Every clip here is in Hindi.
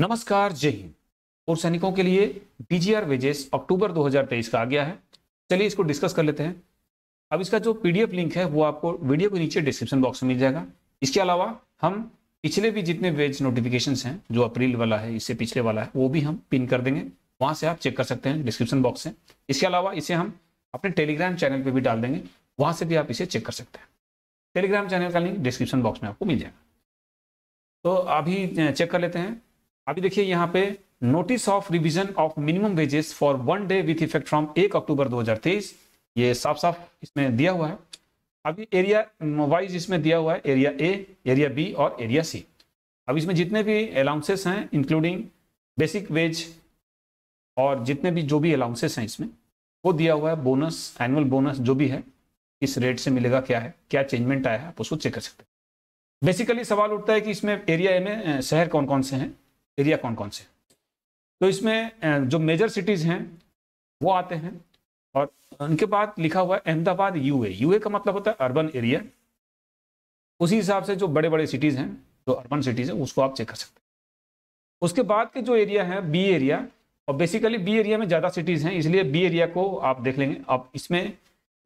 नमस्कार जय हिंद और सैनिकों के लिए बीजीआर वेजेस अक्टूबर 2023 का आ गया है चलिए इसको डिस्कस कर लेते हैं अब इसका जो पीडीएफ लिंक है वो आपको वीडियो के नीचे डिस्क्रिप्शन बॉक्स में मिल जाएगा इसके अलावा हम पिछले भी जितने वेज नोटिफिकेशन हैं जो अप्रैल वाला है इससे पिछले वाला है वो भी हम पिन कर देंगे वहाँ से आप चेक कर सकते हैं डिस्क्रिप्शन बॉक्स से इसके अलावा इसे हम अपने टेलीग्राम चैनल पर भी डाल देंगे वहाँ से भी आप इसे चेक कर सकते हैं टेलीग्राम चैनल का लिंक डिस्क्रिप्शन बॉक्स में आपको मिल जाएगा तो अभी चेक कर लेते हैं अभी देखिए यहाँ पे notice of revision of minimum wages for one day with effect from एक अक्टूबर 2023 ये साफ साफ इसमें दिया हुआ है अभी एरिया वाइज इसमें दिया हुआ है एरिया ए एरिया बी और एरिया सी अब इसमें जितने भी अलाउंसेस हैं इंक्लूडिंग बेसिक वेज और जितने भी जो भी अलाउंसेस हैं इसमें वो दिया हुआ है बोनस एनुअल बोनस जो भी है किस रेट से मिलेगा क्या है क्या चेंजमेंट आया है आप उसको चेक कर सकते हैं बेसिकली सवाल उठता है कि इसमें एरिया ए में शहर कौन कौन से हैं एरिया कौन कौन से तो इसमें जो मेजर सिटीज़ हैं वो आते हैं और उनके बाद लिखा हुआ है अहमदाबाद यूए यूए का मतलब होता है अर्बन एरिया उसी हिसाब से जो बड़े बड़े सिटीज़ हैं जो अर्बन सिटीज़ हैं उसको आप चेक कर सकते हैं उसके बाद के जो एरिया है बी एरिया और बेसिकली बी एरिया में ज़्यादा सिटीज़ हैं इसलिए बी एरिया को आप देख लेंगे अब इसमें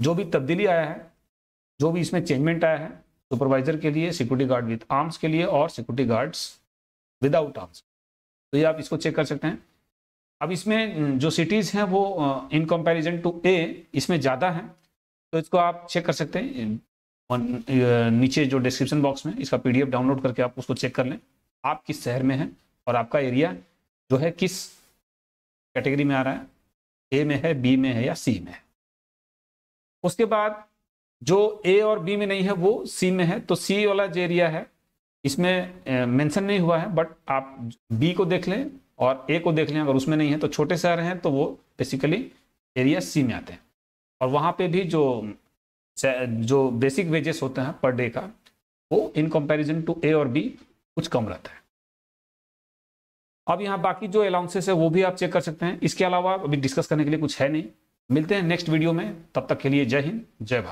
जो भी तब्दीली आया है जो भी इसमें चेंजमेंट आया है सुपरवाइजर के लिए सिक्योरिटी गार्ड विद आर्म्स के लिए और सिक्योरिटी गार्ड्स विदाउट आर्म्स तो ये आप इसको चेक कर सकते हैं अब इसमें हम्म, जो सिटीज़ हैं वो इन कंपैरिजन टू ए इसमें ज़्यादा हैं तो इसको आप चेक कर सकते हैं नीचे जो डिस्क्रिप्शन बॉक्स में इसका पीडीएफ डाउनलोड करके आप उसको चेक कर लें आप किस शहर में हैं और आपका एरिया जो है किस कैटेगरी में आ रहा है ए में है बी में है या सी में है उसके बाद जो ए और बी में नहीं है वो सी में है तो सी वाला जो एरिया है इसमें मेंशन नहीं हुआ है बट आप बी को देख लें और ए को देख लें अगर उसमें नहीं है तो छोटे शहर हैं तो वो बेसिकली एरिया सी में आते हैं और वहाँ पे भी जो जो बेसिक वेजेस होते हैं पर डे का वो इन कंपैरिजन टू ए और बी कुछ कम रहता है अब यहाँ बाकी जो अलाउंसेस है वो भी आप चेक कर सकते हैं इसके अलावा अभी डिस्कस करने के लिए कुछ है नहीं मिलते हैं नेक्स्ट वीडियो में तब तक के लिए जय हिंद जय भारत